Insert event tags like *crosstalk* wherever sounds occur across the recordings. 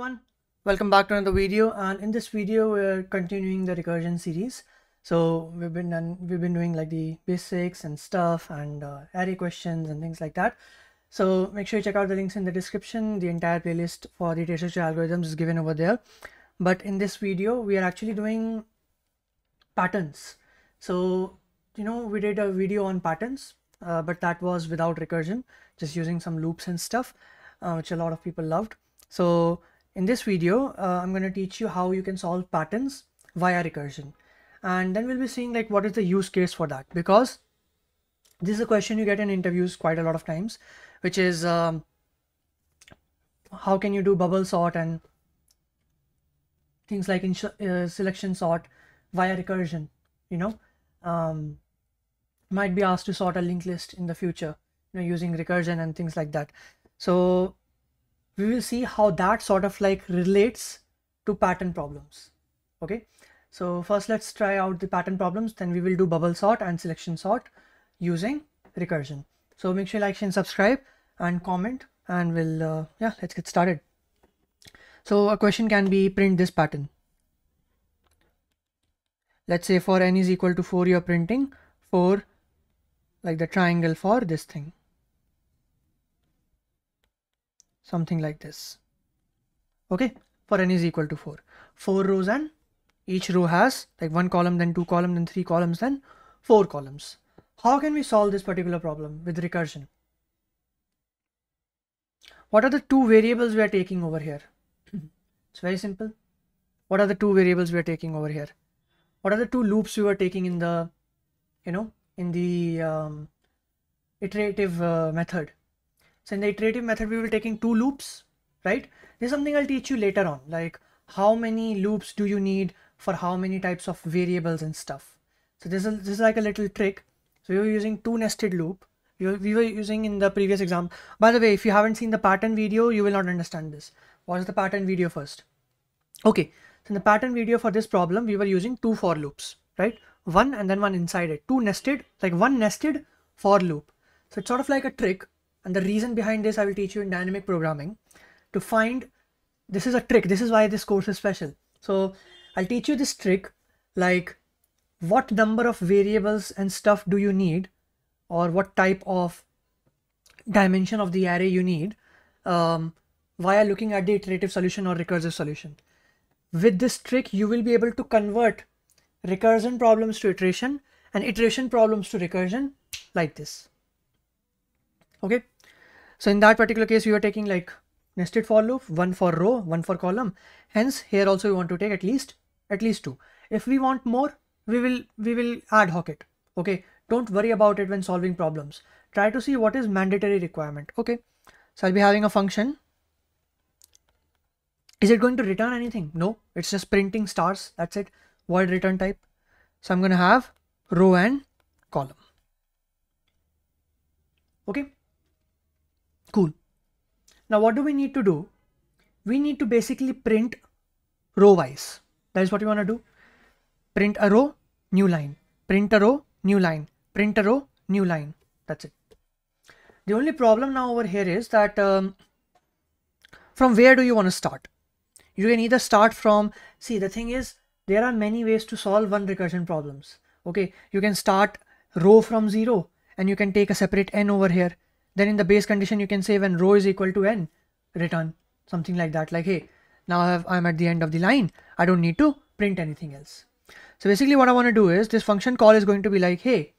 everyone welcome back to another video and in this video we're continuing the recursion series so we've been done, we've been doing like the basics and stuff and uh, array questions and things like that so make sure you check out the links in the description the entire playlist for the data structure algorithms is given over there but in this video we are actually doing patterns so you know we did a video on patterns uh, but that was without recursion just using some loops and stuff uh, which a lot of people loved so in this video, uh, I'm going to teach you how you can solve patterns via recursion. And then we'll be seeing like what is the use case for that because this is a question you get in interviews quite a lot of times, which is um, how can you do bubble sort and things like uh, selection sort via recursion, you know, um, might be asked to sort a linked list in the future, you know, using recursion and things like that. So we will see how that sort of like relates to pattern problems okay so first let's try out the pattern problems then we will do bubble sort and selection sort using recursion so make sure you like and subscribe and comment and we'll uh, yeah let's get started so a question can be print this pattern let's say for n is equal to 4 you're printing 4 like the triangle for this thing something like this okay for n is equal to 4 4 rows and each row has like one column then two columns then three columns then four columns how can we solve this particular problem with recursion what are the two variables we are taking over here *clears throat* it's very simple what are the two variables we are taking over here what are the two loops we were taking in the you know in the um, iterative uh, method so in the iterative method, we will taking two loops, right? There's something I'll teach you later on, like how many loops do you need for how many types of variables and stuff. So this is, this is like a little trick. So we were using two nested loop. We were, we were using in the previous example. By the way, if you haven't seen the pattern video, you will not understand this. Watch the pattern video first. Okay, so in the pattern video for this problem, we were using two for loops, right? One and then one inside it. Two nested, like one nested for loop. So it's sort of like a trick and the reason behind this I will teach you in dynamic programming to find, this is a trick. This is why this course is special. So I'll teach you this trick like what number of variables and stuff do you need or what type of dimension of the array you need um, via looking at the iterative solution or recursive solution. With this trick, you will be able to convert recursion problems to iteration and iteration problems to recursion like this. Okay. So in that particular case, we are taking like nested for loop, one for row, one for column. Hence, here also we want to take at least at least two. If we want more, we will we will ad hoc it. Okay, don't worry about it when solving problems. Try to see what is mandatory requirement. Okay, so I'll be having a function. Is it going to return anything? No, it's just printing stars. That's it. Void return type. So I'm going to have row and column. Okay. Cool. Now what do we need to do? We need to basically print row wise. That is what you want to do. Print a row, new line. Print a row, new line. Print a row, new line. That's it. The only problem now over here is that um, from where do you want to start? You can either start from, see the thing is, there are many ways to solve one recursion problems. Okay, you can start row from zero and you can take a separate n over here then in the base condition, you can say when row is equal to n, return something like that. Like, hey, now I have, I'm at the end of the line. I don't need to print anything else. So basically what I want to do is this function call is going to be like, hey,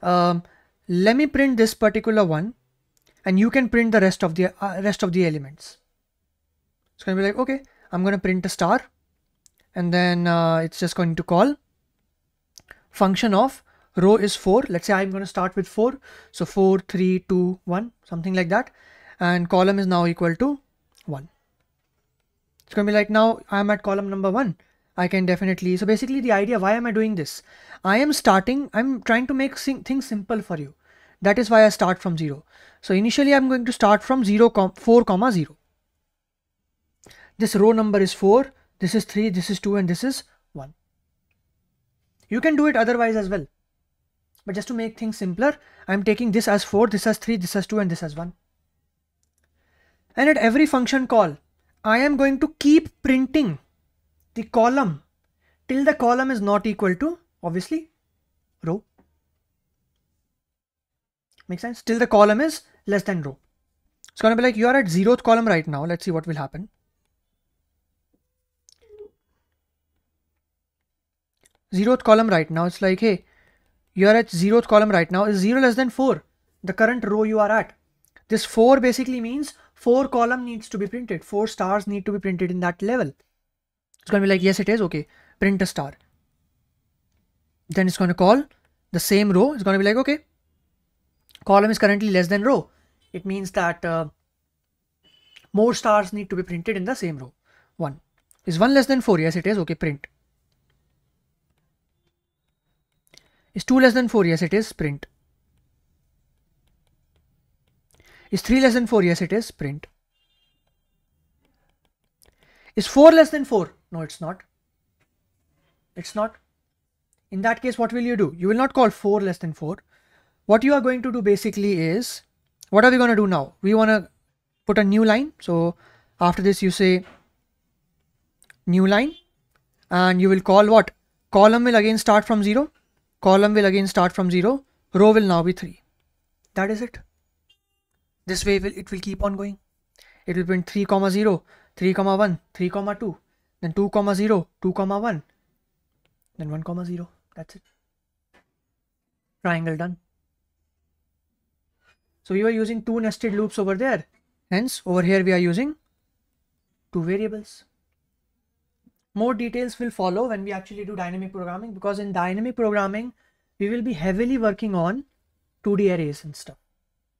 um, let me print this particular one and you can print the rest of the uh, rest of the elements. It's going to be like, okay, I'm going to print a star and then uh, it's just going to call function of row is 4 let's say i'm going to start with 4 so 4 3 2 1 something like that and column is now equal to 1 it's going to be like now i'm at column number 1 i can definitely so basically the idea why am i doing this i am starting i'm trying to make things simple for you that is why i start from 0 so initially i'm going to start from 0 4 comma 0 this row number is 4 this is 3 this is 2 and this is 1 you can do it otherwise as well but just to make things simpler, I am taking this as 4, this as 3, this as 2 and this as 1. And at every function call, I am going to keep printing the column till the column is not equal to, obviously, row. Make sense? Till the column is less than row. It's going to be like you are at 0th column right now. Let's see what will happen. 0th column right now. It's like, hey, you are at zeroth column right now is 0 less than 4, the current row you are at. This 4 basically means 4 column needs to be printed, 4 stars need to be printed in that level. It's going to be like, yes, it is, okay, print a star. Then it's going to call the same row, it's going to be like, okay, column is currently less than row. It means that uh, more stars need to be printed in the same row. 1. Is 1 less than 4? Yes, it is. Okay, print. Is 2 less than 4? Yes, it is print. Is 3 less than 4? Yes, it is print. Is 4 less than 4? No, it's not. It's not. In that case, what will you do? You will not call 4 less than 4. What you are going to do basically is, what are we going to do now? We want to put a new line. So after this, you say new line and you will call what? Column will again start from 0 column will again start from 0, row will now be 3. That is it. This way will, it will keep on going. It will print 3 comma 0, 3 comma 1, 3 comma 2, then 2 comma 0, 2 comma 1, then 1 comma 0. That's it. Triangle done. So we were using two nested loops over there. Hence over here we are using two variables. More details will follow when we actually do dynamic programming because in dynamic programming, we will be heavily working on 2D arrays and stuff,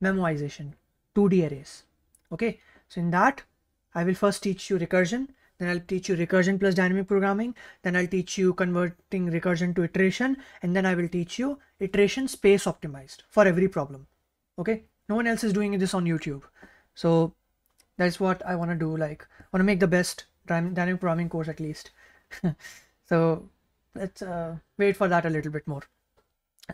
memoization, 2D arrays. Okay, so in that, I will first teach you recursion, then I'll teach you recursion plus dynamic programming, then I'll teach you converting recursion to iteration, and then I will teach you iteration space optimized for every problem. Okay, no one else is doing this on YouTube. So that's what I want to do. Like, I want to make the best dynamic programming course at least. *laughs* so let's uh, wait for that a little bit more.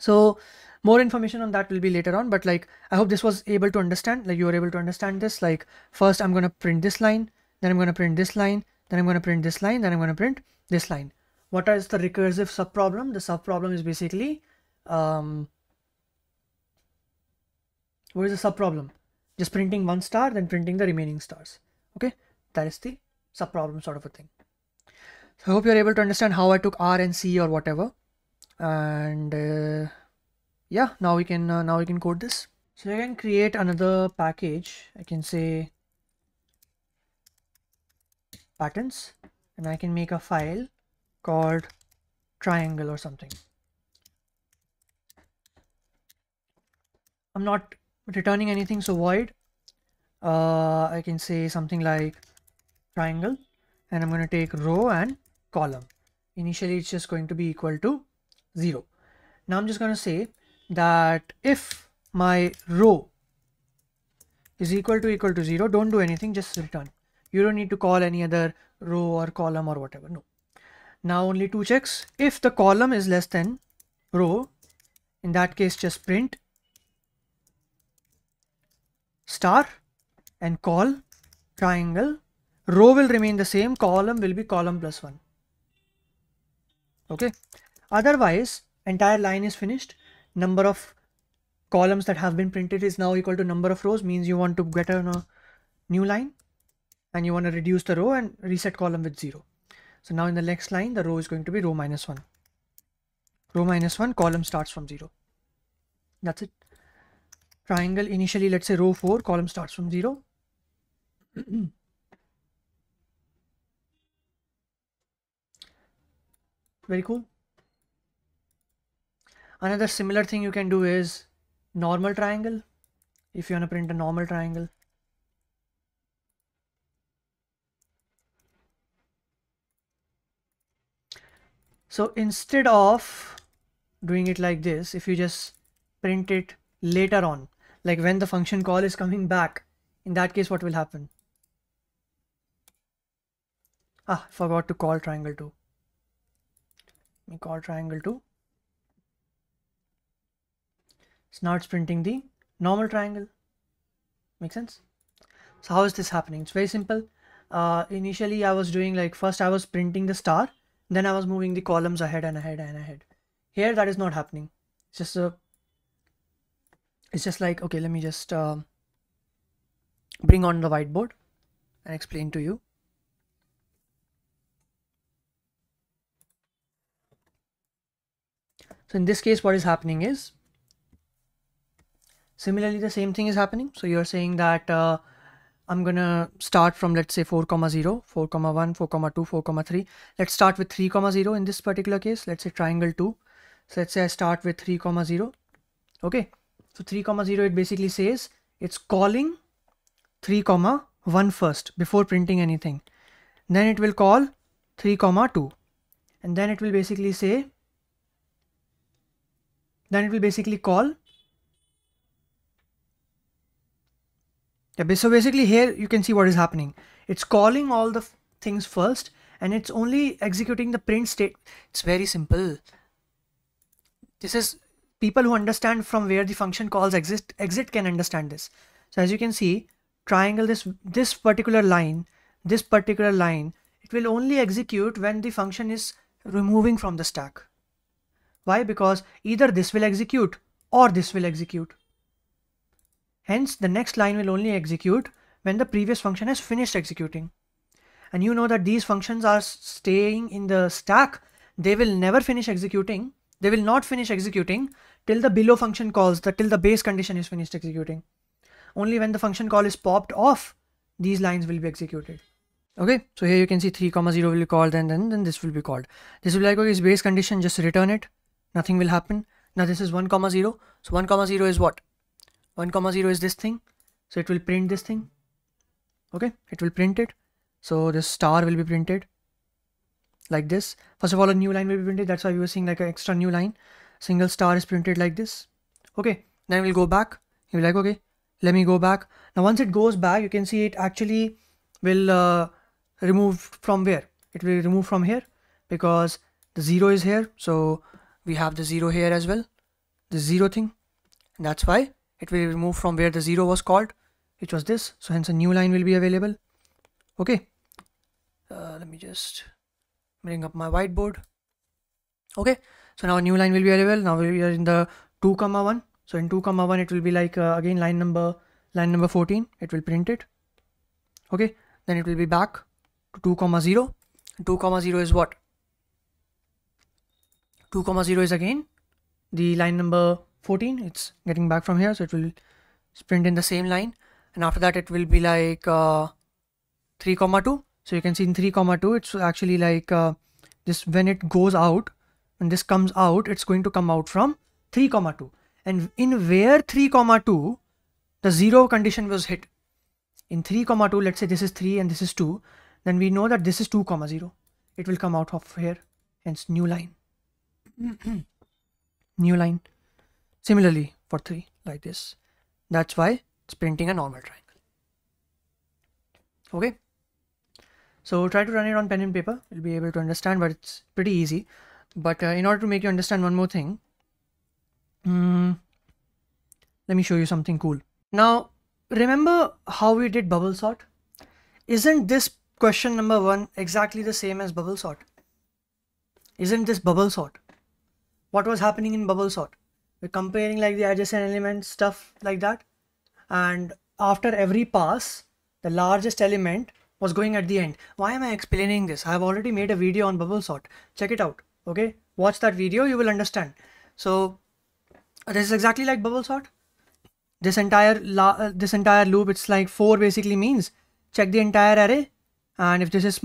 So more information on that will be later on, but like, I hope this was able to understand, like you were able to understand this, like first I'm going to print this line, then I'm going to print this line, then I'm going to print this line, then I'm going to print this line. What is the recursive subproblem? The subproblem is basically, um, what is the subproblem? Just printing one star, then printing the remaining stars. Okay, that is the subproblem sort of a thing. So I hope you're able to understand how I took R and C or whatever. And uh, yeah, now we can uh, now we can code this. So I can create another package. I can say patterns and I can make a file called triangle or something. I'm not returning anything so void. Uh, I can say something like triangle and I'm going to take row and column. Initially, it's just going to be equal to 0. Now I'm just going to say that if my row is equal to equal to 0, don't do anything, just return. You don't need to call any other row or column or whatever, no. Now only two checks. If the column is less than row, in that case just print star and call triangle row will remain the same column will be column plus 1 okay otherwise entire line is finished number of columns that have been printed is now equal to number of rows means you want to get on a new line and you want to reduce the row and reset column with 0 so now in the next line the row is going to be row minus 1 row minus 1 column starts from 0 that's it triangle initially let's say row 4 column starts from 0 *clears throat* very cool another similar thing you can do is normal triangle if you want to print a normal triangle so instead of doing it like this if you just print it later on like when the function call is coming back in that case what will happen ah forgot to call triangle 2 call triangle 2 so now it's printing the normal triangle make sense so how is this happening it's very simple uh, initially I was doing like first I was printing the star then I was moving the columns ahead and ahead and ahead here that is not happening it's just a it's just like okay let me just uh, bring on the whiteboard and explain to you So in this case, what is happening is similarly, the same thing is happening. So you're saying that uh, I'm going to start from, let's say 4 comma 0, 4 comma 1, 4 comma 2, 4 comma 3. Let's start with 3 comma 0 in this particular case. Let's say triangle 2. So let's say I start with 3 comma 0. Okay. So 3 comma 0, it basically says it's calling 3 comma 1 first before printing anything. Then it will call 3 comma 2 and then it will basically say then it will basically call yeah, so basically here you can see what is happening it's calling all the things first and it's only executing the print state it's very simple this is people who understand from where the function calls exist exit can understand this so as you can see triangle this this particular line this particular line it will only execute when the function is removing from the stack why? Because either this will execute or this will execute. Hence, the next line will only execute when the previous function has finished executing. And you know that these functions are staying in the stack. They will never finish executing. They will not finish executing till the below function calls, the, till the base condition is finished executing. Only when the function call is popped off, these lines will be executed. Okay, so here you can see 3 comma 0 will be called and then, then this will be called. This will be like, okay, it's base condition, just return it nothing will happen. Now this is 1 comma 0. So 1 comma 0 is what? 1 comma 0 is this thing. So it will print this thing. Okay, it will print it. So this star will be printed like this. First of all, a new line will be printed. That's why we were seeing like an extra new line. Single star is printed like this. Okay, then we'll go back. You'll be like, okay, let me go back. Now once it goes back, you can see it actually will uh, remove from where? It will remove from here because the zero is here. So we have the 0 here as well the 0 thing and that's why it will remove from where the 0 was called It was this so hence a new line will be available okay uh, let me just bring up my whiteboard okay so now a new line will be available now we are in the 2 comma 1 so in 2 comma 1 it will be like uh, again line number line number 14 it will print it okay then it will be back to 2 comma 0 2 comma 0 is what 2 comma 0 is again the line number 14 it's getting back from here so it will print in the same line and after that it will be like uh, 3 comma 2 so you can see in 3 comma 2 it's actually like uh, this when it goes out when this comes out it's going to come out from 3 comma 2 and in where 3 comma 2 the 0 condition was hit in 3 comma 2 let's say this is 3 and this is 2 then we know that this is 2 comma 0 it will come out of here hence new line new line similarly for 3 like this that's why it's printing a normal triangle okay so try to run it on pen and paper you'll be able to understand but it's pretty easy but uh, in order to make you understand one more thing um, let me show you something cool now remember how we did bubble sort isn't this question number one exactly the same as bubble sort isn't this bubble sort what was happening in bubble sort. We're comparing like the adjacent element stuff like that. And after every pass, the largest element was going at the end. Why am I explaining this? I have already made a video on bubble sort. Check it out. Okay. Watch that video. You will understand. So this is exactly like bubble sort. This entire uh, this entire loop, it's like four basically means check the entire array. And if this is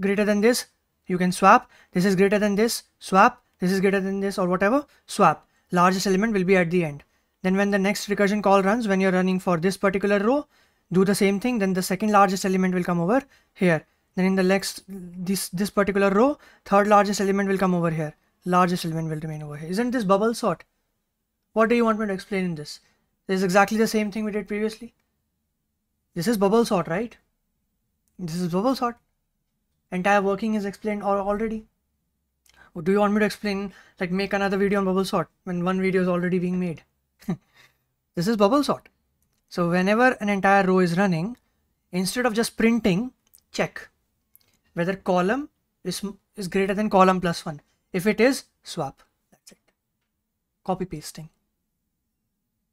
greater than this, you can swap. This is greater than this, swap this is greater than this or whatever, swap. Largest element will be at the end. Then when the next recursion call runs, when you're running for this particular row, do the same thing. Then the second largest element will come over here. Then in the next, this, this particular row, third largest element will come over here. Largest element will remain over here. Isn't this bubble sort? What do you want me to explain in this? This is exactly the same thing we did previously. This is bubble sort, right? This is bubble sort. Entire working is explained already. Or do you want me to explain, like make another video on bubble sort when one video is already being made? *laughs* this is bubble sort. So whenever an entire row is running, instead of just printing, check whether column is, is greater than column plus one. If it is, swap. That's it. Copy pasting.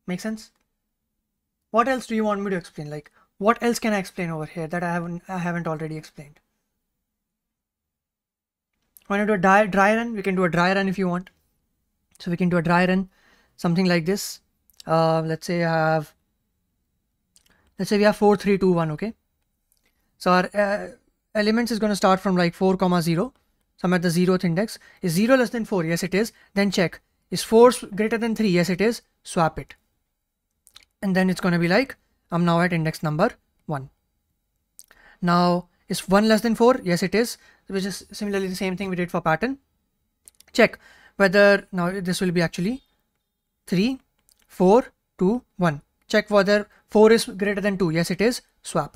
Make sense? What else do you want me to explain? Like, what else can I explain over here that I haven't, I haven't already explained? want to do a dry, dry run we can do a dry run if you want so we can do a dry run something like this uh, let's say i have let's say we have 4 3 2 1 okay so our uh, elements is going to start from like 4 comma 0 so i'm at the zeroth index is 0 less than 4 yes it is then check is 4 greater than 3 yes it is swap it and then it's going to be like i'm now at index number 1 now is 1 less than 4? Yes, it is, which is similarly the same thing we did for pattern. Check whether, now this will be actually 3, 4, 2, 1. Check whether 4 is greater than 2. Yes, it is. Swap.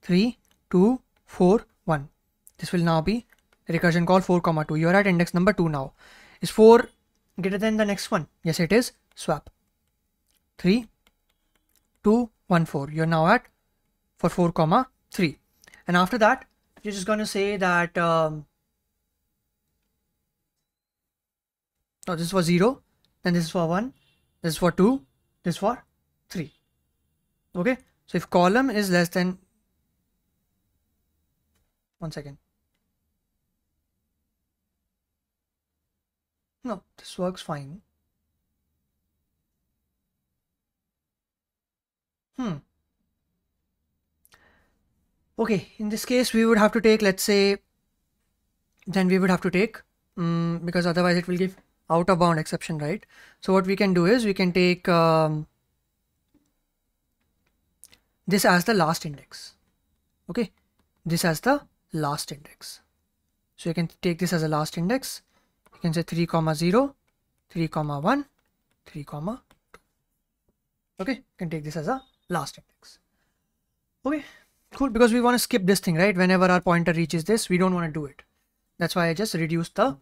3, 2, 4, 1. This will now be recursion call 4, comma 2. You are at index number 2 now. Is 4 greater than the next one? Yes, it is. Swap. 3, 2, 1, 4. You are now at for 4, comma 3 and after that you're just going to say that um, no this was 0 then this is for 1 this is for 2 this for 3 okay so if column is less than one second no this works fine hmm Okay, in this case, we would have to take, let's say, then we would have to take, um, because otherwise it will give out of bound exception, right? So what we can do is we can take um, this as the last index. Okay, this as the last index. So you can take this as a last index. You can say 3 comma 0, 3 comma 1, 3 comma 2. Okay, you can take this as a last index. Okay. Cool, because we want to skip this thing, right? Whenever our pointer reaches this, we don't want to do it. That's why I just reduced the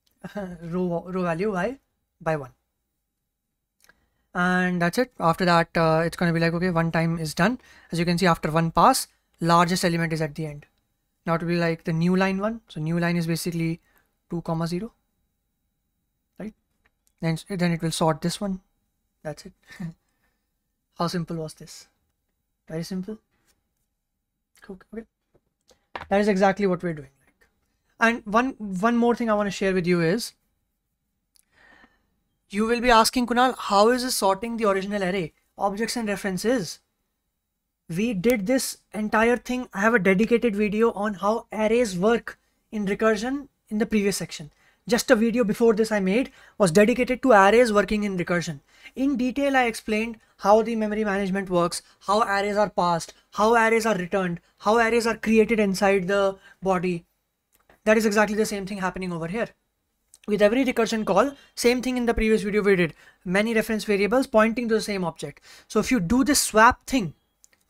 *laughs* row, row value by, by 1. And that's it. After that, uh, it's going to be like, okay, one time is done. As you can see, after one pass, largest element is at the end. Now to be like the new line one. So new line is basically 2 comma 0. Right? Then, then it will sort this one. That's it. *laughs* How simple was this? Very simple okay that is exactly what we're doing and one one more thing i want to share with you is you will be asking kunal how is this sorting the original array objects and references we did this entire thing i have a dedicated video on how arrays work in recursion in the previous section just a video before this I made was dedicated to arrays working in recursion. In detail, I explained how the memory management works, how arrays are passed, how arrays are returned, how arrays are created inside the body. That is exactly the same thing happening over here. With every recursion call, same thing in the previous video we did, many reference variables pointing to the same object. So if you do this swap thing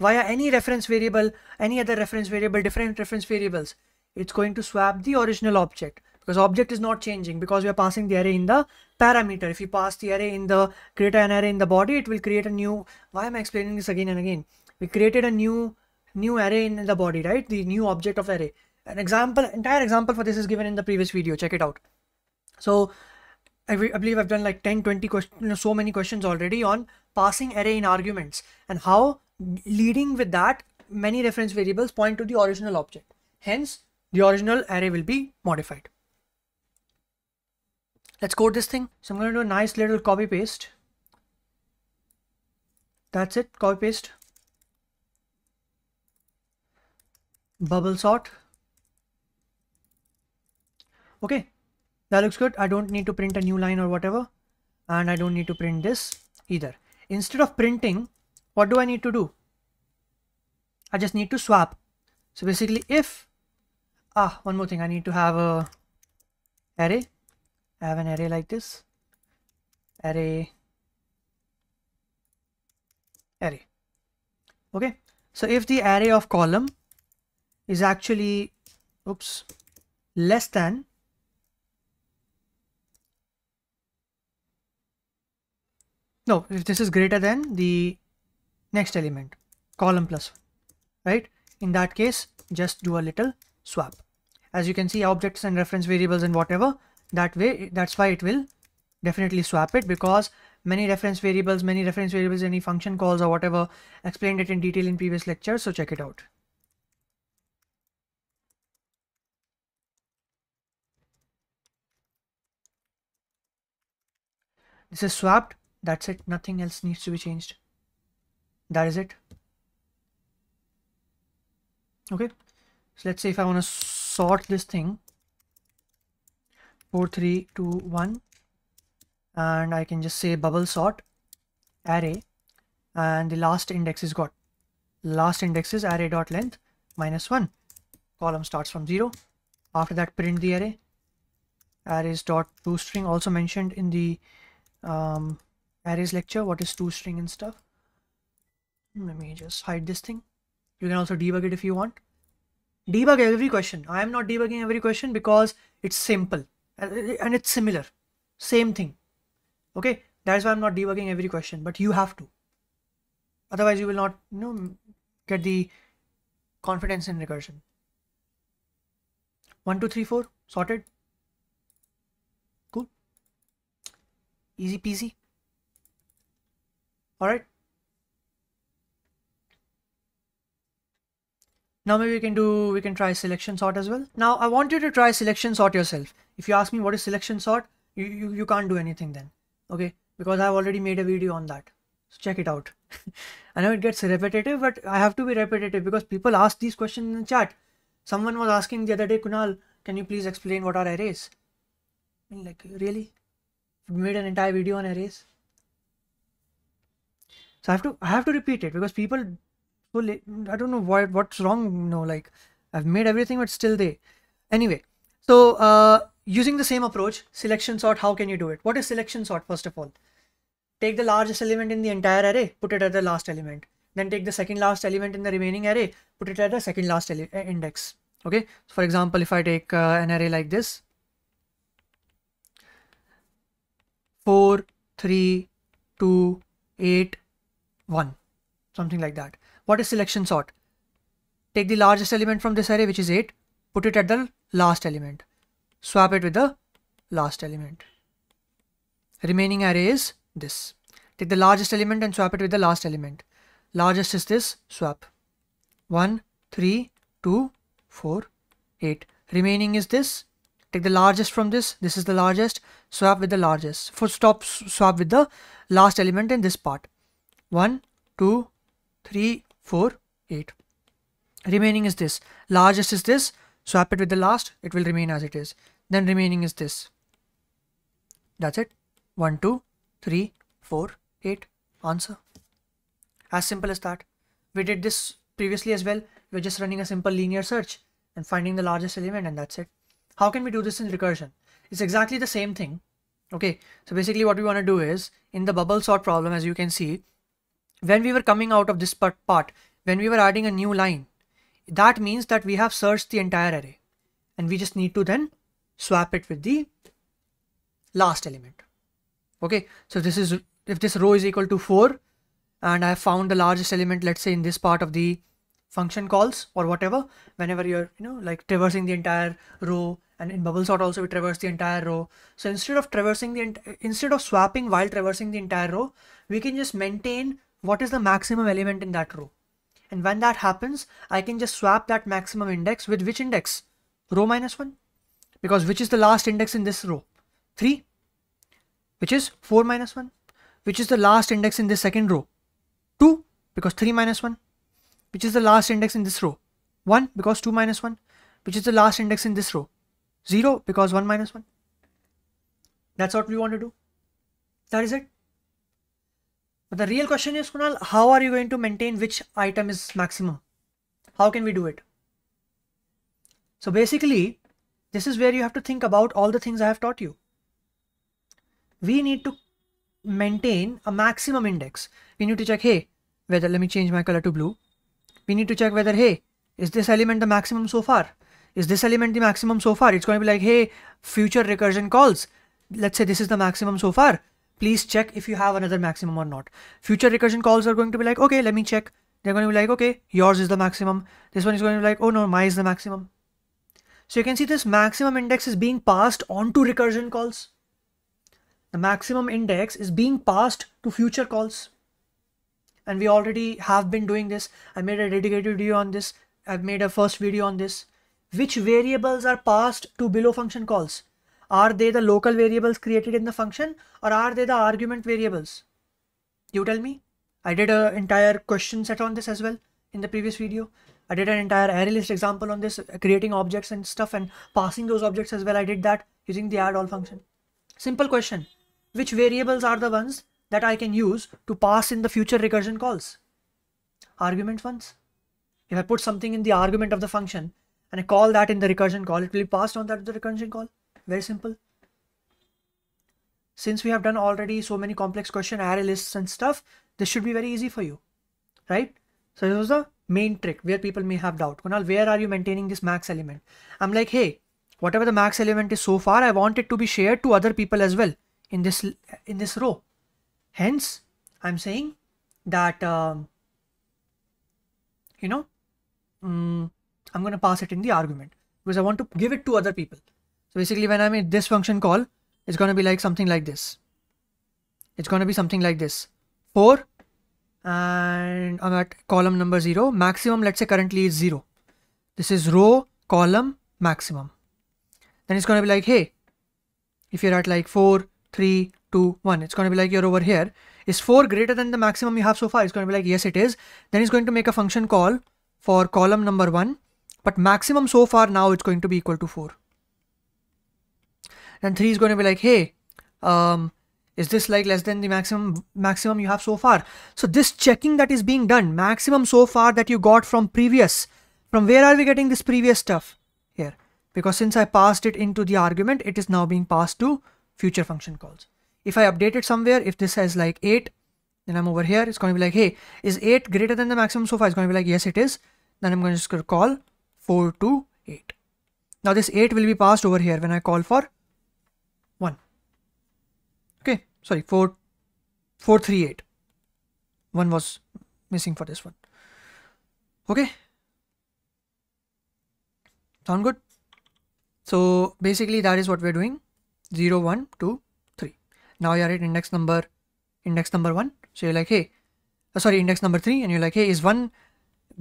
via any reference variable, any other reference variable, different reference variables, it's going to swap the original object because object is not changing because we are passing the array in the parameter. If you pass the array in the create an array in the body, it will create a new. Why am I explaining this again and again? We created a new new array in the body, right? The new object of array. An example, entire example for this is given in the previous video. Check it out. So I, I believe I've done like 10, 20 questions, so many questions already on passing array in arguments and how leading with that many reference variables point to the original object. Hence, the original array will be modified. Let's code this thing. So I'm going to do a nice little copy paste. That's it, copy paste. Bubble sort. Okay, that looks good. I don't need to print a new line or whatever. And I don't need to print this either. Instead of printing, what do I need to do? I just need to swap. So basically if, ah, one more thing, I need to have a array have an array like this array array okay so if the array of column is actually oops less than no if this is greater than the next element column plus right in that case just do a little swap as you can see objects and reference variables and whatever that way that's why it will definitely swap it because many reference variables many reference variables any function calls or whatever explained it in detail in previous lecture so check it out this is swapped that's it nothing else needs to be changed that is it okay so let's say if i want to sort this thing 4 3 2 1 and I can just say bubble sort array and the last index is got last index is array dot length minus 1 column starts from 0 after that print the array arrays dot two string also mentioned in the um, arrays lecture what is is two string and stuff let me just hide this thing you can also debug it if you want debug every question i am not debugging every question because it's simple and it's similar same thing okay that's why i'm not debugging every question but you have to otherwise you will not you know get the confidence in recursion One, two, three, four, sorted cool easy peasy all right now maybe we can do we can try selection sort as well now i want you to try selection sort yourself if you ask me what is selection sort you, you you can't do anything then okay because i've already made a video on that so check it out *laughs* i know it gets repetitive but i have to be repetitive because people ask these questions in the chat someone was asking the other day kunal can you please explain what are arrays like really made an entire video on arrays so i have to i have to repeat it because people well, i don't know what what's wrong you know like i've made everything but still they anyway so uh Using the same approach, selection sort, how can you do it? What is selection sort, first of all? Take the largest element in the entire array, put it at the last element. Then take the second last element in the remaining array, put it at the second last eh, index. Okay, so for example, if I take uh, an array like this, 4, 3, 2, 8, 1, something like that. What is selection sort? Take the largest element from this array, which is 8, put it at the last element swap it with the last element. Remaining array is this. Take the largest element and swap it with the last element. Largest is this, swap. 1, 3, 2, 4, 8. Remaining is this. Take the largest from this. This is the largest. Swap with the largest. For stop, swap with the last element in this part. 1, 2, 3, 4, 8. Remaining is this. Largest is this. Swap it with the last. It will remain as it is then remaining is this. That's it. 1, 2, 3, 4, 8. Answer. As simple as that. We did this previously as well. We're just running a simple linear search and finding the largest element and that's it. How can we do this in recursion? It's exactly the same thing. Okay, so basically what we want to do is, in the bubble sort problem, as you can see, when we were coming out of this part, when we were adding a new line, that means that we have searched the entire array and we just need to then swap it with the last element. Okay, so this is if this row is equal to 4 and I have found the largest element, let's say in this part of the function calls or whatever, whenever you're, you know, like traversing the entire row and in bubble sort also we traverse the entire row. So instead of traversing the, instead of swapping while traversing the entire row, we can just maintain what is the maximum element in that row. And when that happens, I can just swap that maximum index with which index? Row minus one because which is the last index in this row? 3 which is 4 minus 1 which is the last index in this second row? 2 because 3 minus 1 which is the last index in this row? 1 because 2 minus 1 which is the last index in this row? 0 because 1 minus 1. That's what we want to do. That is it. But the real question is Kunal, how are you going to maintain which item is maximum? How can we do it? So basically, this is where you have to think about all the things I have taught you. We need to maintain a maximum index. We need to check, hey, whether, let me change my color to blue. We need to check whether, hey, is this element the maximum so far? Is this element the maximum so far? It's going to be like, hey, future recursion calls. Let's say this is the maximum so far. Please check if you have another maximum or not. Future recursion calls are going to be like, okay, let me check. They're going to be like, okay, yours is the maximum. This one is going to be like, oh no, my is the maximum. So you can see this maximum index is being passed on to recursion calls. The maximum index is being passed to future calls. And we already have been doing this. I made a dedicated video on this. I've made a first video on this. Which variables are passed to below function calls? Are they the local variables created in the function or are they the argument variables? You tell me. I did an entire question set on this as well in the previous video. I did an entire array list example on this, creating objects and stuff and passing those objects as well. I did that using the add all function. Simple question, which variables are the ones that I can use to pass in the future recursion calls? Argument ones. If I put something in the argument of the function and I call that in the recursion call, it will be passed on that to the recursion call. Very simple. Since we have done already so many complex question array lists and stuff, this should be very easy for you, right? So this was the main trick where people may have doubt. Kunal, where are you maintaining this max element? I'm like, hey, whatever the max element is so far, I want it to be shared to other people as well in this in this row. Hence, I'm saying that um, you know um, I'm going to pass it in the argument because I want to give it to other people. So basically, when I make this function call, it's going to be like something like this. It's going to be something like this. 4 and I'm at column number 0 maximum let's say currently is 0 this is row column maximum then it's going to be like hey if you're at like 4 3 2 1 it's going to be like you're over here is 4 greater than the maximum you have so far it's going to be like yes it is then it's going to make a function call for column number 1 but maximum so far now it's going to be equal to 4 and 3 is going to be like hey um, is this like less than the maximum maximum you have so far so this checking that is being done maximum so far that you got from previous from where are we getting this previous stuff here because since i passed it into the argument it is now being passed to future function calls if i update it somewhere if this has like 8 then i'm over here it's going to be like hey is 8 greater than the maximum so far it's going to be like yes it is then i'm going to just call 4 to 8 now this 8 will be passed over here when i call for okay sorry 4 438 one was missing for this one okay sound good so basically that is what we're doing 0 1 2 3 now you're at index number index number 1 so you're like hey uh, sorry index number 3 and you're like hey is 1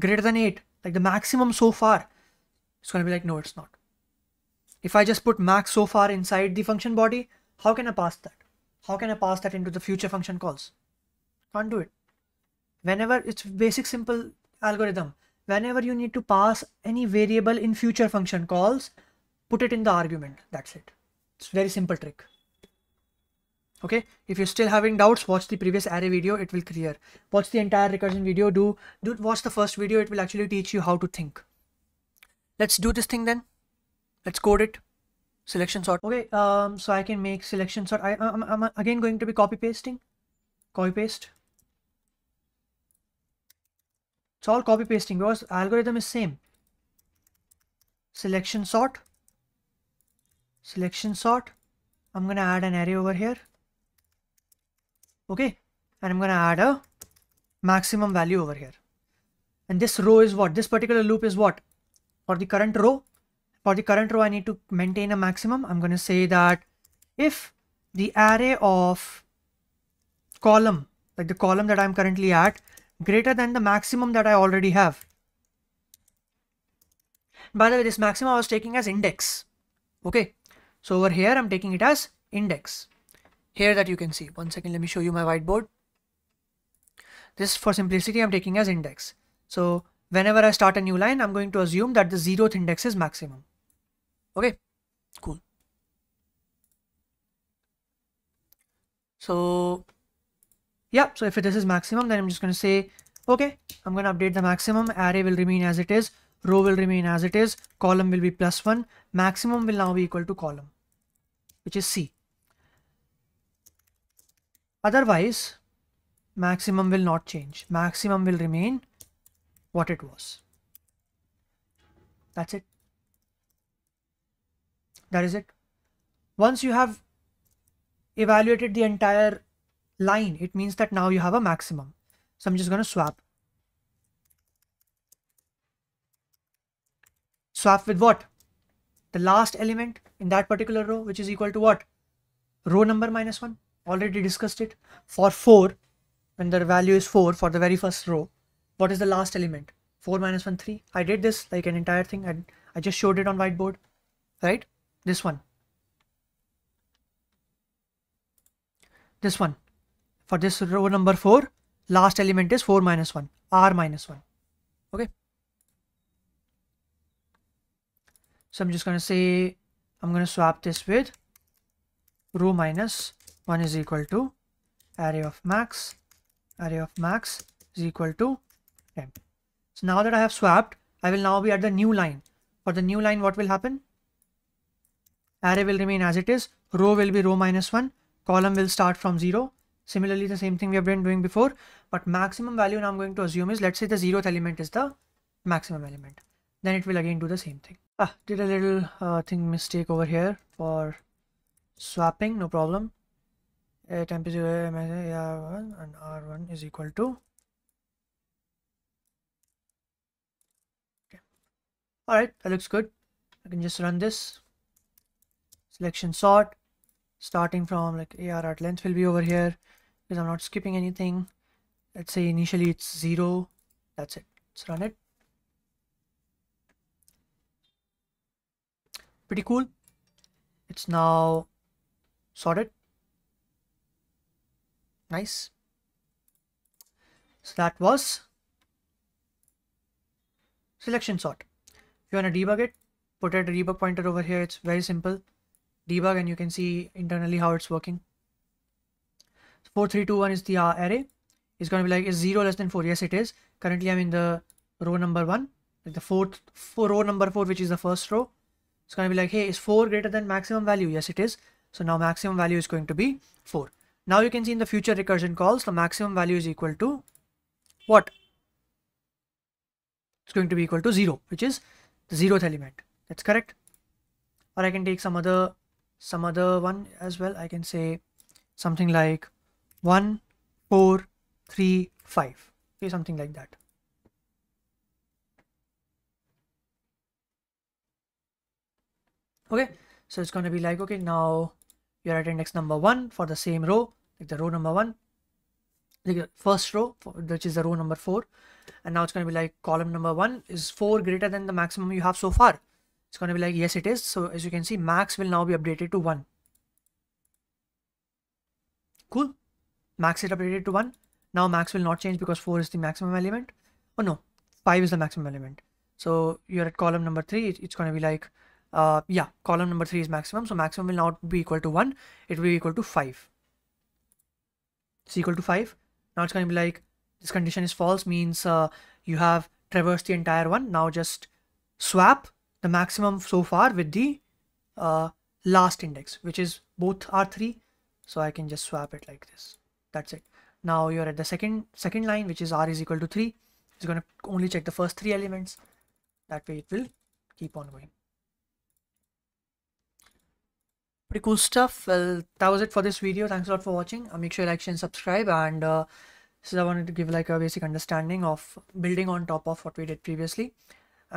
greater than 8 like the maximum so far it's going to be like no it's not if i just put max so far inside the function body how can i pass that how can I pass that into the future function calls? Can't do it. Whenever it's basic simple algorithm, whenever you need to pass any variable in future function calls, put it in the argument. That's it. It's very simple trick. Okay, if you're still having doubts, watch the previous array video, it will clear. Watch the entire recursion video, do, do watch the first video, it will actually teach you how to think. Let's do this thing then. Let's code it selection sort okay um so i can make selection sort i i'm, I'm again going to be copy pasting copy paste it's all copy pasting because algorithm is same selection sort selection sort i'm gonna add an array over here okay and i'm gonna add a maximum value over here and this row is what this particular loop is what for the current row for the current row, I need to maintain a maximum. I'm going to say that if the array of column, like the column that I'm currently at, greater than the maximum that I already have. By the way, this maximum I was taking as index. Okay. So over here, I'm taking it as index. Here that you can see. One second, let me show you my whiteboard. This for simplicity, I'm taking as index. So whenever I start a new line, I'm going to assume that the zeroth index is maximum okay cool so yeah so if this is maximum then i'm just going to say okay i'm going to update the maximum array will remain as it is row will remain as it is column will be plus one maximum will now be equal to column which is c otherwise maximum will not change maximum will remain what it was that's it that is it once you have evaluated the entire line it means that now you have a maximum so i'm just going to swap swap with what the last element in that particular row which is equal to what row number minus 1 already discussed it for 4 when the value is 4 for the very first row what is the last element 4 minus 1 3 i did this like an entire thing and I, I just showed it on whiteboard right this one this one for this row number 4 last element is 4 minus 1 r minus 1 okay so i'm just going to say i'm going to swap this with row minus 1 is equal to array of max array of max is equal to 10 so now that i have swapped i will now be at the new line for the new line what will happen array will remain as it is, row will be row minus 1, column will start from 0. Similarly, the same thing we have been doing before, but maximum value now I'm going to assume is, let's say the zeroth element is the maximum element. Then it will again do the same thing. Ah, did a little uh, thing mistake over here for swapping, no problem. Temperature temp is R1 and R1 is equal to all right that looks good i can just run this selection sort starting from like AR at length will be over here because I'm not skipping anything. Let's say initially it's zero. That's it. Let's run it. Pretty cool. It's now sorted. Nice. So that was selection sort. If you want to debug it, put a debug pointer over here. It's very simple debug and you can see internally how it's working. 4321 is the uh, array. It's going to be like is 0 less than 4. Yes, it is. Currently, I'm in the row number 1, like the fourth four, row number 4, which is the first row. It's going to be like, hey, is 4 greater than maximum value? Yes, it is. So now maximum value is going to be 4. Now you can see in the future recursion calls, the maximum value is equal to what? It's going to be equal to 0, which is the zeroth element. That's correct. Or I can take some other some other one as well i can say something like one, four, three, five. okay something like that okay so it's going to be like okay now you're at index number 1 for the same row like the row number 1 the first row which is the row number 4 and now it's going to be like column number 1 is 4 greater than the maximum you have so far it's going to be like yes it is so as you can see max will now be updated to 1 cool max is updated to 1 now max will not change because 4 is the maximum element oh no 5 is the maximum element so you're at column number 3 it's going to be like uh, yeah column number 3 is maximum so maximum will not be equal to 1 it will be equal to 5 it's equal to 5 now it's going to be like this condition is false means uh, you have traversed the entire one now just swap the maximum so far with the uh, last index which is both R 3 so I can just swap it like this that's it now you're at the second second line which is r is equal to 3 it's going to only check the first three elements that way it will keep on going pretty cool stuff well that was it for this video thanks a lot for watching uh, make sure you like share and subscribe and uh, so I wanted to give like a basic understanding of building on top of what we did previously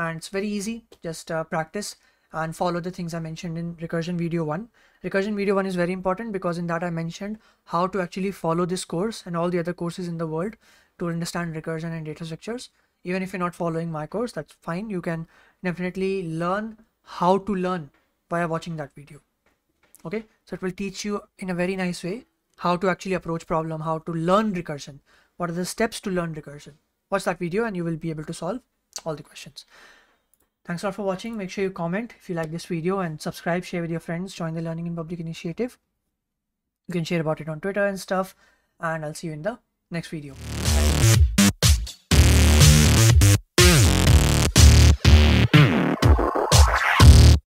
and it's very easy just uh, practice and follow the things I mentioned in recursion video 1. Recursion video 1 is very important because in that I mentioned how to actually follow this course and all the other courses in the world to understand recursion and data structures. Even if you're not following my course, that's fine. You can definitely learn how to learn by watching that video. Okay, so it will teach you in a very nice way how to actually approach problem, how to learn recursion, what are the steps to learn recursion. Watch that video and you will be able to solve all the questions thanks a lot for watching make sure you comment if you like this video and subscribe share with your friends join the learning in public initiative you can share about it on twitter and stuff and i'll see you in the next video